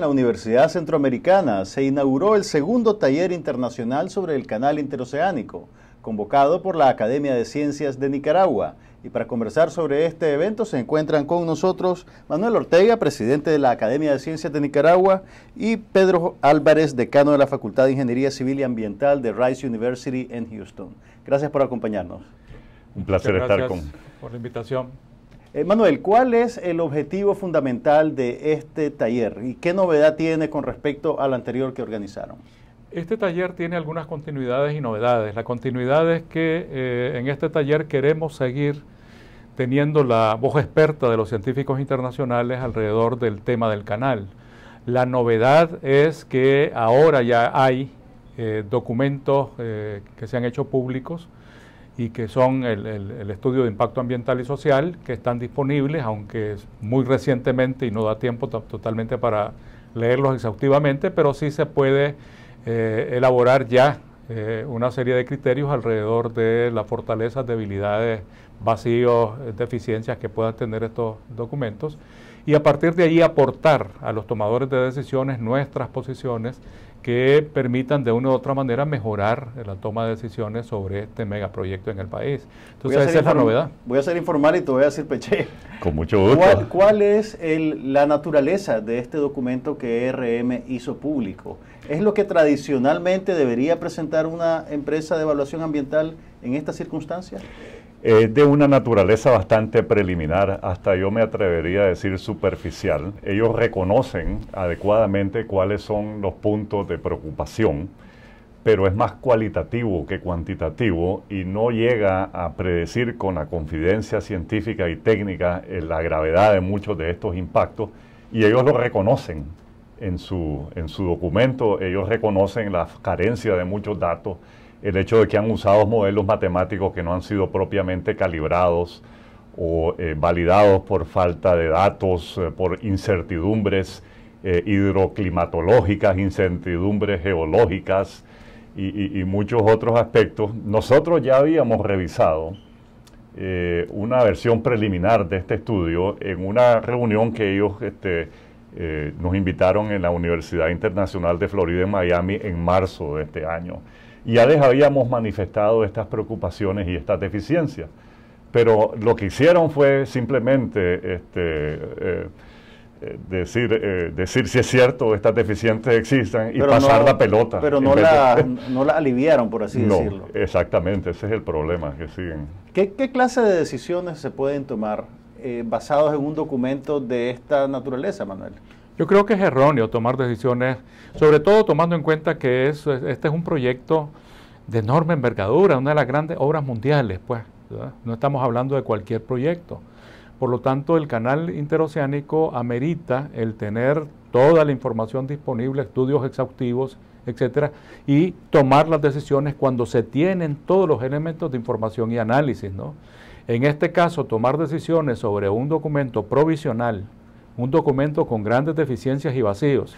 la Universidad Centroamericana se inauguró el segundo taller internacional sobre el canal interoceánico, convocado por la Academia de Ciencias de Nicaragua. Y para conversar sobre este evento se encuentran con nosotros Manuel Ortega, presidente de la Academia de Ciencias de Nicaragua, y Pedro Álvarez, decano de la Facultad de Ingeniería Civil y Ambiental de Rice University en Houston. Gracias por acompañarnos. Un placer estar con. Por la invitación. Eh, Manuel, ¿cuál es el objetivo fundamental de este taller y qué novedad tiene con respecto al anterior que organizaron? Este taller tiene algunas continuidades y novedades. La continuidad es que eh, en este taller queremos seguir teniendo la voz experta de los científicos internacionales alrededor del tema del canal. La novedad es que ahora ya hay eh, documentos que se han hecho públicos y que son el, estudio de impacto ambiental y social, que están disponibles, aunque es muy recientemente y no da tiempo totalmente para leerlos exhaustivamente, pero sí se puede eh, elaborar ya eh, una serie de criterios alrededor de las fortalezas, debilidades, vacíos, eh, deficiencias que puedan tener estos documentos y a partir de ahí aportar a los tomadores de decisiones nuestras posiciones que permitan de una u otra manera mejorar la toma de decisiones sobre este megaproyecto en el país. Entonces, esa es la novedad. Voy a ser informal y te voy a decir, Peche. Con mucho gusto. ¿Cuál, es la naturaleza de este documento que e RM hizo público? ¿Es lo que tradicionalmente debería presentar una empresa de evaluación ambiental en estas circunstancias? es de una naturaleza bastante preliminar, hasta yo me atrevería a decir superficial. Ellos reconocen adecuadamente cuáles son los puntos de preocupación, pero es más cualitativo que cuantitativo y no llega a predecir con la confidencia científica y técnica eh, la gravedad de muchos de estos impactos y ellos lo reconocen en su, en su documento, ellos reconocen la carencia de muchos datos el hecho de que han usado modelos matemáticos que no han sido propiamente calibrados o eh, validados por falta de datos, eh, por incertidumbres eh, hidroclimatológicas, incertidumbres geológicas y, muchos otros aspectos. Nosotros ya habíamos revisado una versión preliminar de este estudio en una reunión que ellos este, nos invitaron en la Universidad Internacional de Florida en Miami en marzo de este año ya les habíamos manifestado estas preocupaciones y estas deficiencias. Pero lo que hicieron fue simplemente este, eh, eh, decir, eh, decir si es cierto estas deficiencias existen y pasar la pelota. Pero no la, no la aliviaron, por así decirlo. Exactamente, ese es el problema que siguen. ¿Qué, clase de decisiones se pueden tomar eh, basados en un documento de esta naturaleza, Manuel? Yo creo que es erróneo tomar decisiones, sobre todo tomando en cuenta que es, este es un proyecto de enorme envergadura, una de las grandes obras mundiales, pues. No estamos hablando de cualquier proyecto. Por lo tanto, el canal interoceánico amerita el tener toda la información disponible, estudios exhaustivos, etcétera, y tomar las decisiones cuando se tienen todos los elementos de información y análisis, En este caso, tomar decisiones sobre un documento provisional un documento con grandes deficiencias y vacíos,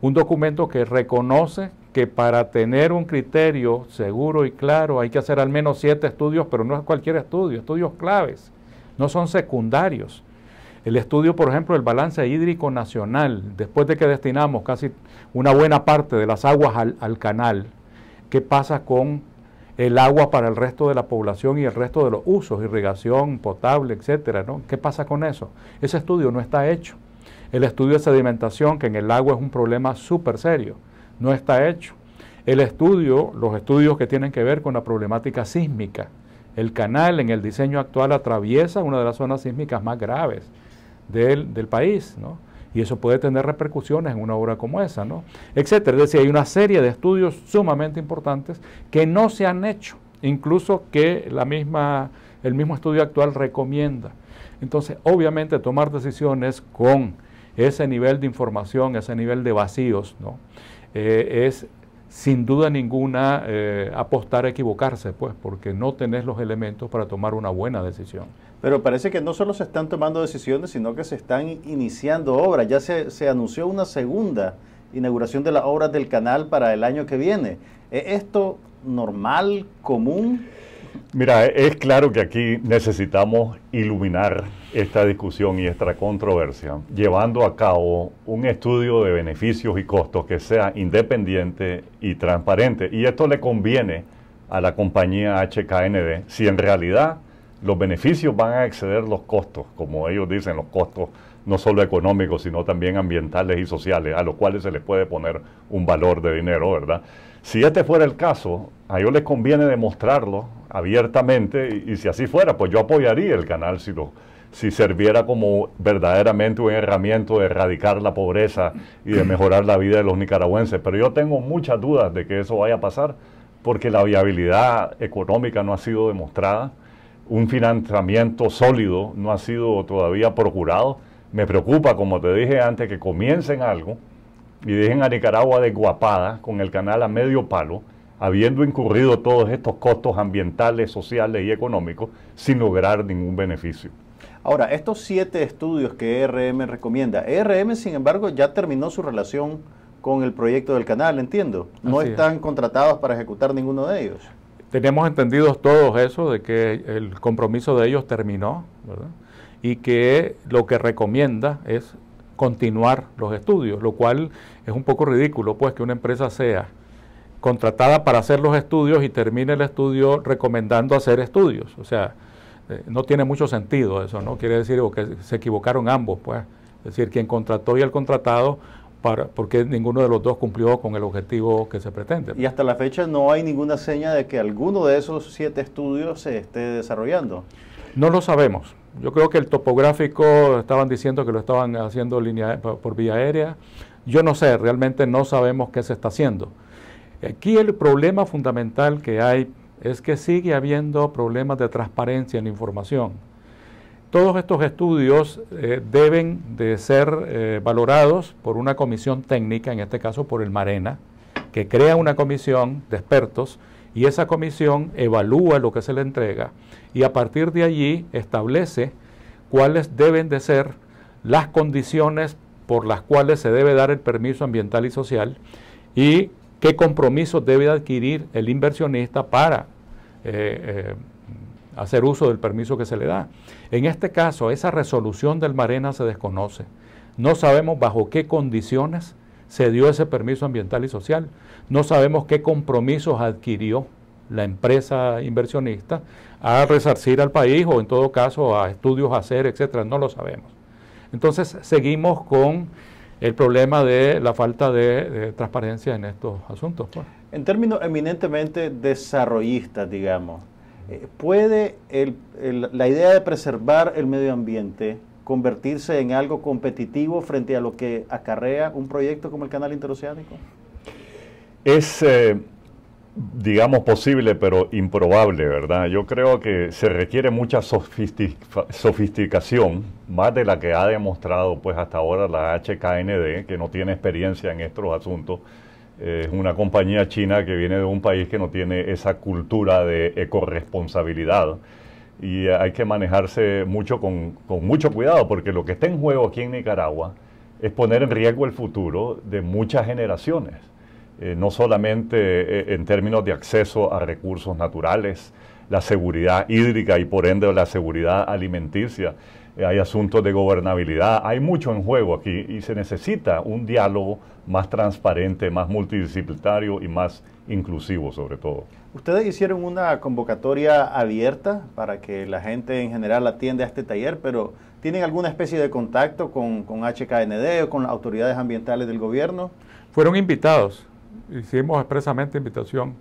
un documento que reconoce que para tener un criterio seguro y claro hay que hacer al menos siete estudios, pero no es cualquier estudio, estudios claves, no son secundarios. El estudio, por ejemplo, del balance hídrico nacional, después de que destinamos casi una buena parte de las aguas al, al canal, ¿qué pasa con el agua para el resto de la población y el resto de los usos, irrigación, potable, etcétera, ¿no? ¿Qué pasa con eso? Ese estudio no está hecho. El estudio de sedimentación, que en el agua es un problema súper serio, no está hecho. El estudio, los estudios que tienen que ver con la problemática sísmica. El canal en el diseño actual atraviesa una de las zonas sísmicas más graves del, país, ¿no? y eso puede tener repercusiones en una obra como esa, ¿no? Etcétera. Es decir, hay una serie de estudios sumamente importantes que no se han hecho, incluso que misma, el mismo estudio actual recomienda. Entonces, obviamente, tomar decisiones con ese nivel de información, ese nivel de vacíos, ¿no? Eh, es sin duda ninguna eh, apostar a equivocarse, pues, porque no tenés los elementos para tomar una buena decisión. Pero parece que no solo se están tomando decisiones, sino que se están iniciando obras. Ya se, anunció una segunda inauguración de las obras del canal para el año que viene. ¿Es esto normal, común? Mira, e-, es claro que aquí necesitamos iluminar esta discusión y esta controversia, llevando a cabo un estudio de beneficios y costos que sea independiente y transparente. Y esto le conviene a la compañía HKND si en realidad los beneficios van a exceder los costos, como ellos dicen, los costos no solo económicos, sino también ambientales y sociales, a los cuales se les puede poner un valor de dinero, ¿verdad? Si este fuera el caso, a ellos les conviene demostrarlo abiertamente y, si así fuera, pues yo apoyaría el canal si lo, si serviera como verdaderamente un herramienta de erradicar la pobreza y de mejorar la vida de los nicaragüenses. Pero yo tengo muchas dudas de que eso vaya a pasar porque la viabilidad económica no ha sido demostrada un financiamiento sólido no ha sido todavía procurado. Me preocupa, como te dije antes, que comiencen algo y dejen a Nicaragua de guapada con el canal a medio palo, habiendo incurrido todos estos costos ambientales, sociales y económicos sin lograr ningún beneficio. Ahora, estos siete estudios que ERM recomienda, ERM sin embargo ya terminó su relación con el proyecto del canal, entiendo. No están contratados para ejecutar ninguno de ellos. Tenemos entendidos todos eso, de que el compromiso de ellos terminó, Y que lo que recomienda es continuar los estudios, lo cual es un poco ridículo, pues que una empresa sea contratada para hacer los estudios y termine el estudio recomendando hacer estudios. O sea, eh, no tiene mucho sentido eso, ¿no? Quiere decir que se equivocaron ambos, pues. Es decir, quien contrató y el contratado porque ninguno de los dos cumplió con el objetivo que se pretende. Y hasta la fecha no hay ninguna seña de que alguno de esos siete estudios se esté desarrollando. No lo sabemos. Yo creo que el topográfico estaban diciendo que lo estaban haciendo línea, por vía aérea. Yo no sé, realmente no sabemos qué se está haciendo. Aquí el problema fundamental que hay es que sigue habiendo problemas de transparencia en la información. Todos estos estudios eh, deben de ser eh, valorados por una comisión técnica, en este caso por el Marena, que crea una comisión de expertos y esa comisión evalúa lo que se le entrega y a partir de allí establece cuáles deben de ser las condiciones por las cuales se debe dar el permiso ambiental y social y qué compromisos debe adquirir el inversionista para eh, hacer uso del permiso que se le da. En este caso, esa resolución del Marena se desconoce. No sabemos bajo qué condiciones se dio ese permiso ambiental y social. No sabemos qué compromisos adquirió la empresa inversionista a resarcir al país o en todo caso a estudios hacer, etcétera, no lo sabemos. Entonces seguimos con el problema de la falta de, transparencia en estos asuntos. Pues. En términos eminentemente desarrollistas, digamos, eh, ¿Puede la idea de preservar el medio ambiente convertirse en algo competitivo frente a lo que acarrea un proyecto como el Canal Interoceánico? Es, eh, digamos, posible, pero improbable, ¿verdad? Yo creo que se requiere mucha sofisticación, más de la que ha demostrado pues hasta ahora la HKND, que no tiene experiencia en estos asuntos es una compañía china que viene de un país que no tiene esa cultura de ecorresponsabilidad y hay que manejarse mucho con, mucho cuidado porque lo que está en juego aquí en Nicaragua es poner en riesgo el futuro de muchas generaciones, eh, no solamente eh, en términos de acceso a recursos naturales, la seguridad hídrica y por ende la seguridad alimenticia eh, hay asuntos de gobernabilidad, hay mucho en juego aquí y se necesita un diálogo más transparente, más multidisciplinario y más inclusivo sobre todo. Ustedes hicieron una convocatoria abierta para que la gente en general atienda a este taller, pero ¿tienen alguna especie de contacto con, con HKND o con las autoridades ambientales del gobierno? Fueron invitados, hicimos expresamente invitación.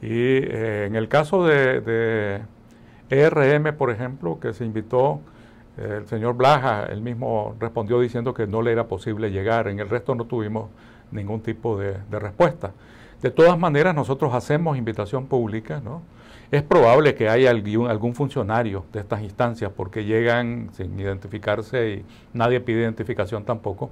Y eh, en el caso de, de ERM, por ejemplo, que se invitó el señor Blaja, él mismo respondió diciendo que no le era posible llegar. En el resto no tuvimos ningún tipo de, respuesta. De todas maneras, nosotros hacemos invitación pública, ¿no? Es probable que haya algún, algún, funcionario de estas instancias porque llegan sin identificarse y nadie pide identificación tampoco.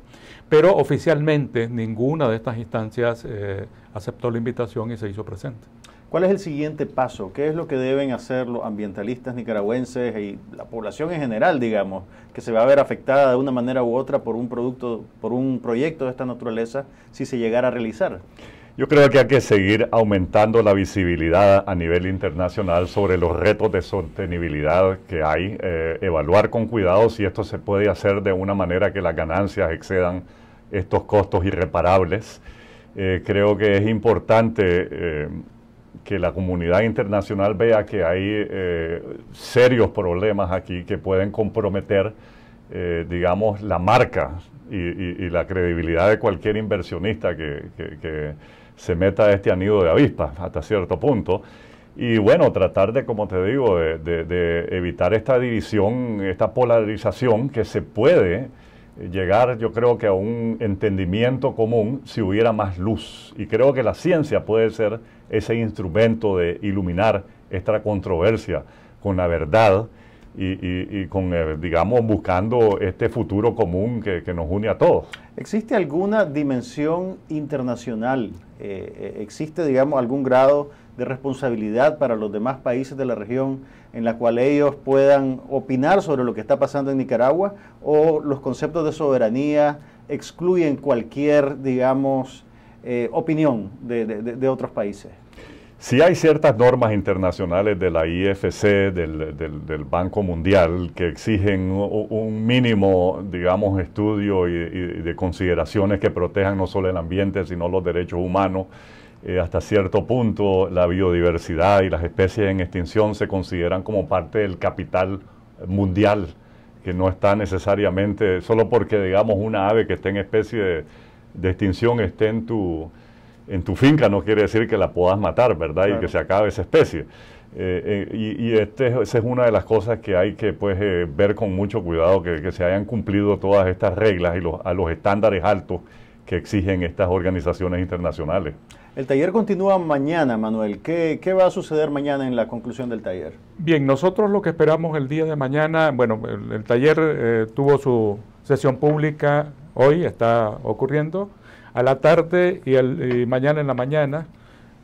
Pero oficialmente ninguna de estas instancias eh, aceptó la invitación y se hizo presente. ¿Cuál es el siguiente paso? ¿Qué es lo que deben hacer los ambientalistas nicaragüenses y la población en general, digamos, que se va a ver afectada de una manera u otra por un producto, por un proyecto de esta naturaleza si se llegara a realizar? Yo creo que hay que seguir aumentando la visibilidad a nivel internacional sobre los retos de sostenibilidad que hay, eh, evaluar con cuidado si esto se puede hacer de una manera que las ganancias excedan estos costos irreparables. Eh, creo que es importante eh, que la comunidad internacional vea que hay eh, serios problemas aquí que pueden comprometer, eh, digamos, la marca y, la credibilidad de cualquier inversionista que, se meta a este anillo de avispas hasta cierto punto. Y bueno, tratar de, como te digo, de evitar esta división, esta polarización que se puede llegar, yo creo que a un entendimiento común si hubiera más luz. Y creo que la ciencia puede ser ese instrumento de iluminar esta controversia con la verdad y, y, y con, eh, digamos, buscando este futuro común que, nos une a todos. ¿Existe alguna dimensión internacional? Eh, eh, ¿Existe, digamos, algún grado de responsabilidad para los demás países de la región en la cual ellos puedan opinar sobre lo que está pasando en Nicaragua? ¿O los conceptos de soberanía excluyen cualquier, digamos, opinión de otros países? Si hay ciertas normas internacionales de la IFC, del, Banco Mundial, que exigen un, mínimo, digamos, estudio y, de consideraciones que protejan no solo el ambiente, sino los derechos humanos. Eh, hasta cierto punto, la biodiversidad y las especies en extinción se consideran como parte del capital mundial, que no está necesariamente, solo porque, digamos, una ave que esté en especie de extinción esté en tu en tu finca no quiere decir que la puedas matar, ¿verdad? Y que se acabe esa especie. Eh, eh, y, este, esa es una de las cosas que hay que pues, eh, ver con mucho cuidado, que, se hayan cumplido todas estas reglas y los, a los estándares altos que exigen estas organizaciones internacionales. El taller continúa mañana, Manuel. ¿Qué, va a suceder mañana en la conclusión del taller? Bien, nosotros lo que esperamos el día de mañana, bueno, el taller tuvo su sesión pública hoy, está ocurriendo a la tarde y, mañana en la mañana.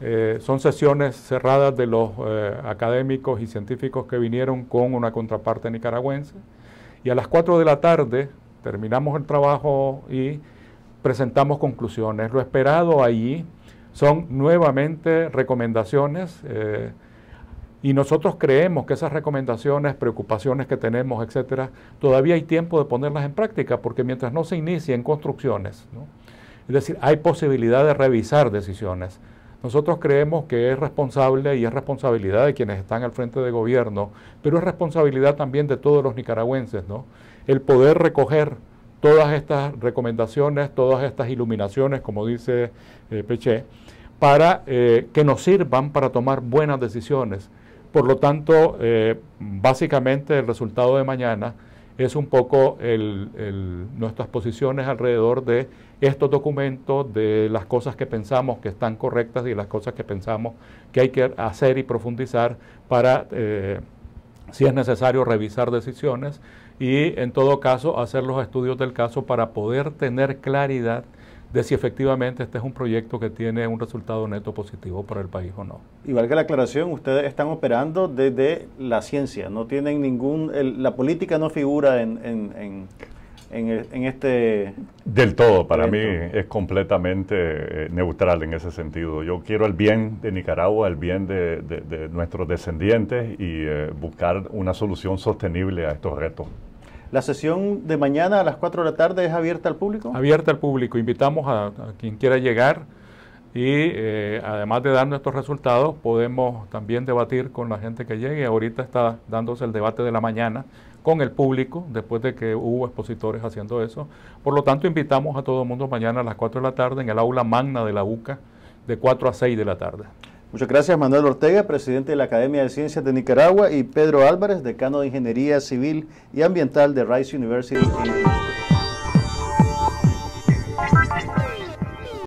Eh, son sesiones cerradas de los eh, académicos y científicos que vinieron con una contraparte nicaragüense. Y a las 4 de la tarde terminamos el trabajo y presentamos conclusiones. Lo esperado allí son nuevamente recomendaciones eh, y nosotros creemos que esas recomendaciones, preocupaciones que tenemos, etcétera, todavía hay tiempo de ponerlas en práctica porque mientras no se inicien construcciones, ¿no? Es decir, hay posibilidad de revisar decisiones. Nosotros creemos que es responsable y es responsabilidad de quienes están al frente de gobierno, pero es responsabilidad también de todos los nicaragüenses, ¿no? El poder recoger todas estas recomendaciones, todas estas iluminaciones, como dice eh, Peche, para eh, que nos sirvan para tomar buenas decisiones. Por lo tanto, eh, básicamente el resultado de mañana es un poco nuestras posiciones alrededor de estos documentos, de las cosas que pensamos que están correctas y las cosas que pensamos que hay que hacer y profundizar para, eh, si es necesario, revisar decisiones y, en todo caso, hacer los estudios del caso para poder tener claridad de si efectivamente este es un proyecto que tiene un resultado neto positivo para el país o no. Igual que la aclaración, ustedes están operando desde la ciencia, no tienen ningún, la política no figura en, este... Del todo, para mí es completamente eh, neutral en ese sentido. Yo quiero el bien de Nicaragua, el bien de, nuestros descendientes y eh, buscar una solución sostenible a estos retos. ¿La sesión de mañana a las 4 de la tarde es abierta al público? Abierta al público. Invitamos a, quien quiera llegar y eh, además de dar nuestros resultados, podemos también debatir con la gente que llegue. Ahorita está dándose el debate de la mañana con el público, después de que hubo expositores haciendo eso. Por lo tanto, invitamos a todo el mundo mañana a las 4 de la tarde en el aula magna de la UCA, de 4 a 6 de la tarde. Muchas gracias Manuel Ortega, presidente de la Academia de Ciencias de Nicaragua, y Pedro Álvarez, decano de Ingeniería Civil y Ambiental de Rice University.